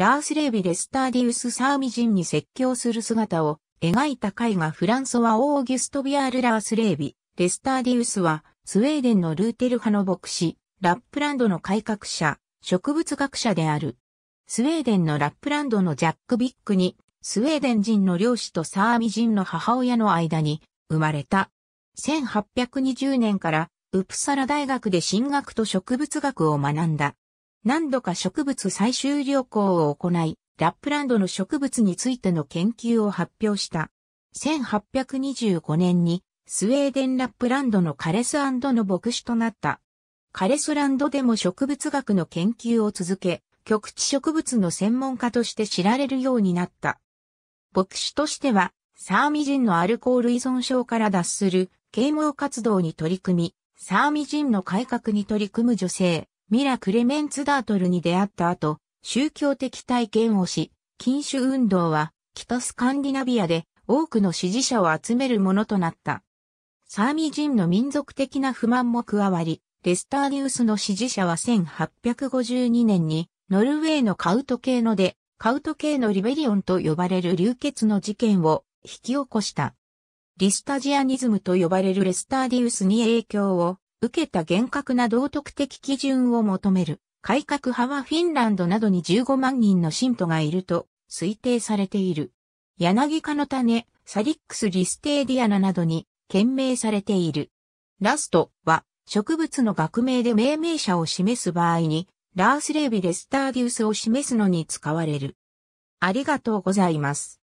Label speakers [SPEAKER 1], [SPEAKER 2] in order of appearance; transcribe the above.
[SPEAKER 1] ラースレービ・レスターディウス・サーミ人に説教する姿を描いた絵画フランソワ・オーギュスト・ビアール・ラースレービ・レスターディウスは、スウェーデンのルーテル派の牧師、ラップランドの改革者、植物学者である。スウェーデンのラップランドのジャック・ビックに、スウェーデン人の漁師とサーミ人の母親の間に生まれた。1820年からウプサラ大学で進学と植物学を学んだ。何度か植物採集旅行を行い、ラップランドの植物についての研究を発表した。1825年にスウェーデンラップランドのカレスの牧師となった。カレスランドでも植物学の研究を続け、極地植物の専門家として知られるようになった。牧師としては、サーミジンのアルコール依存症から脱する啓蒙活動に取り組み、サーミジンの改革に取り組む女性、ミラ・クレメンツ・ダートルに出会った後、宗教的体験をし、禁酒運動は北スカンディナビアで多くの支持者を集めるものとなった。サーミ人の民族的な不満も加わり、レスターリウスの支持者は1852年にノルウェーのカウト系ので、カウト系のリベリオンと呼ばれる流血の事件を引き起こした。リスタジアニズムと呼ばれるレスターィウスに影響を受けた厳格な道徳的基準を求める改革派はフィンランドなどに15万人の信徒がいると推定されている。柳科の種、サリックス・リステーディアナなどに懸命されている。ラストは植物の学名で命名者を示す場合に、ラースレービ・レスターディウスを示すのに使われる。ありがとうございます。